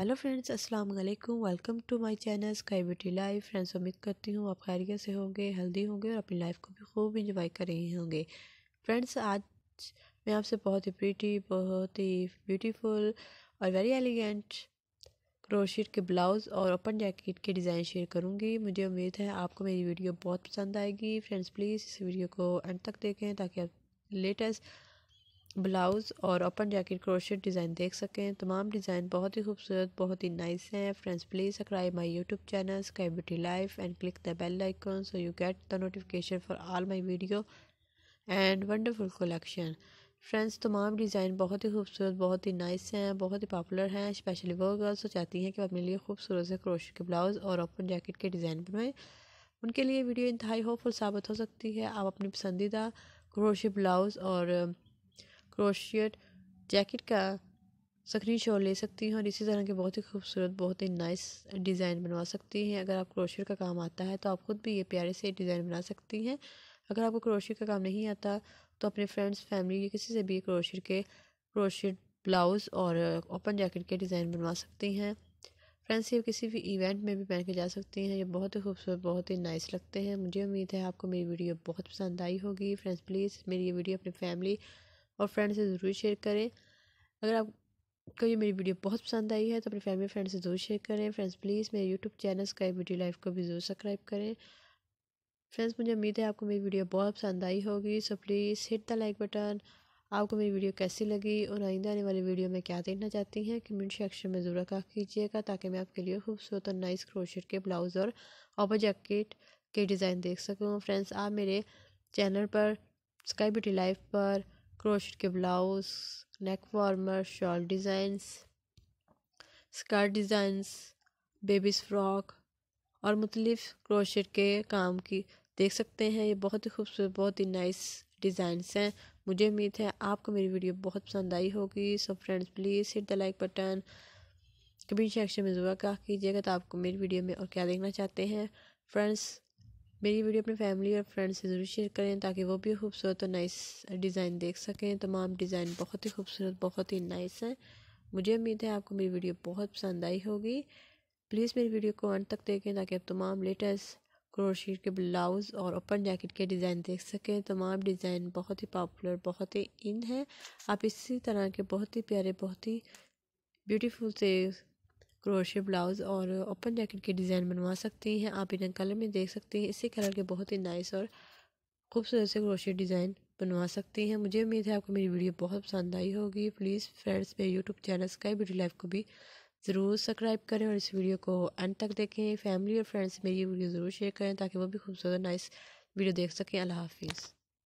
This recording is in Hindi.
हेलो फ्रेंड्स अस्सलाम वालेकुम welcome to my channel sky beauty life friends उम्मीद करती हूँ आप खैरियत से होंगे हेल्दी होंगे और अपनी लाइफ को भी खूब इंजॉय कर रहे होंगे फ्रेंड्स आज मैं आपसे बहुत ही प्रीटी बहुत ही ब्यूटीफुल और वेरी एलिगेंट क्रोशिट के ब्लाउज़ और ओपन जैकेट के डिज़ाइन शेयर करूँगी मुझे उम्मीद है आपको मेरी वीडियो बहुत पसंद आएगी फ्रेंड्स प्लीज़ इस वीडियो को एंड तक देखें ताकि आप लेटेस्ट ब्लाउज़ और ओपन जैकेट क्रोशेट डिज़ाइन देख सकें तमाम डिज़ाइन बहुत ही खूबसूरत बहुत ही नाइस हैं friends please subscribe my YouTube channel sky beauty life and click the bell icon so you get the notification for all my video and wonderful collection friends तमाम डिज़ाइन बहुत ही खूबसूरत बहुत ही नाइस हैं बहुत ही पॉपुलर हैं स्पेशली वो गर्ल्स चाहती हैं कि अपने लिए खूबसूरत से क्रोशे के ब्लाउज़ और ओपन जैकेट के डिज़ाइन बनवाएं उनके लिए वीडियो इंतहाई होपफुल साबित हो सकती है आप अपनी पसंदीदा क्रोशे ब्लाउज़ और क्रोशियट जैकेट का स्क्रीन शॉट ले सकती हैं और इसी तरह के बहुत ही खूबसूरत बहुत ही नाइस डिज़ाइन बनवा सकती हैं अगर आप क्रोशियर का काम आता है तो आप ख़ुद भी ये प्यारे से डिज़ाइन बना सकती हैं अगर आपको क्रोशियर का काम नहीं आता तो अपने फ्रेंड्स फैमिली या किसी से भी क्रोशियर के क्रोशियर ब्लाउज़ और ओपन जैकेट के डिज़ाइन बनवा सकती हैं फ्रेंड्स ये किसी भी इवेंट में भी पहन के जा सकती हैं ये बहुत ही खूबसूरत बहुत ही नाइस लगते हैं मुझे उम्मीद है आपको मेरी वीडियो बहुत पसंद आई होगी फ्रेंड्स प्लीज़ मेरी ये वीडियो अपनी फैमिली और फ्रेंड से ज़रूर शेयर करें अगर आपको ये मेरी वीडियो बहुत पसंद आई है तो अपनी फैमिली फ्रेंड से ज़रूर शेयर करें फ्रेंड्स प्लीज़ मेरे YouTube channel sky beauty life को भी ज़रूर सब्सक्राइब करें फ्रेंड्स मुझे उम्मीद है आपको मेरी वीडियो बहुत पसंद आई होगी so please hit the like button आपको मेरी वीडियो कैसी लगी और आइंदा आने वाली वीडियो में क्या देखना चाहती हैं कमेंट सेक्शन में ज़रूर रखा कीजिएगा ताकि मैं आपके लिए खूबसूरत और नाइस क्रोशेट के ब्लाउज़ और ऑपर जैकेट के डिज़ाइन देख सकूँ फ्रेंड्स आप मेरे चैनल पर स्काई ब्यूटी लाइफ पर क्रोश के blouse neck warmer shawl designs skirt designs babies frock और मुख्तलिफ क्रोशेट के काम की देख सकते हैं ये बहुत ही खूबसूरत बहुत ही नाइस डिज़ाइंस हैं मुझे उम्मीद है आपको मेरी वीडियो बहुत पसंद आई होगी so friends please hit the like button comment section में ज़रूर कहा कीजिएगा तो आपको मेरी वीडियो में और क्या देखना चाहते हैं फ्रेंड्स मेरी वीडियो अपनी फैमिली और फ्रेंड्स से ज़रूर शेयर करें ताकि वो भी खूबसूरत और नाइस डिज़ाइन देख सकें तमाम डिज़ाइन बहुत ही खूबसूरत बहुत ही नाइस हैं मुझे उम्मीद है आपको मेरी वीडियो बहुत पसंद आई होगी प्लीज़ मेरी वीडियो को अंत तक देखें ताकि आप तमाम लेटेस्ट क्रोशीट के ब्लाउज़ और ओपन जैकेट के डिज़ाइन देख सकें तमाम डिज़ाइन बहुत ही पॉपुलर बहुत ही इन है आप इसी तरह के बहुत ही प्यारे बहुत ही ब्यूटीफुल से क्रोशिया ब्लाउज़ और ओपन जैकेट के डिज़ाइन बनवा सकती हैं आप इन्हें कलर में देख सकती हैं इसी कलर के बहुत ही नाइस और खूबसूरत से क्रोशिया डिज़ाइन बनवा सकती हैं मुझे उम्मीद है आपको मेरी वीडियो बहुत पसंद आई होगी प्लीज़ फ्रेंड्स मेरे YouTube channel sky beauty life को भी ज़रूर सब्सक्राइब करें और इस वीडियो को एंड तक देखें फैमिली और फ्रेंड्स मेरी वीडियो ज़रूर शेयर करें ताकि वो भी खूबसूरत नाइस वीडियो देख सकें अल्लाह हाफिज़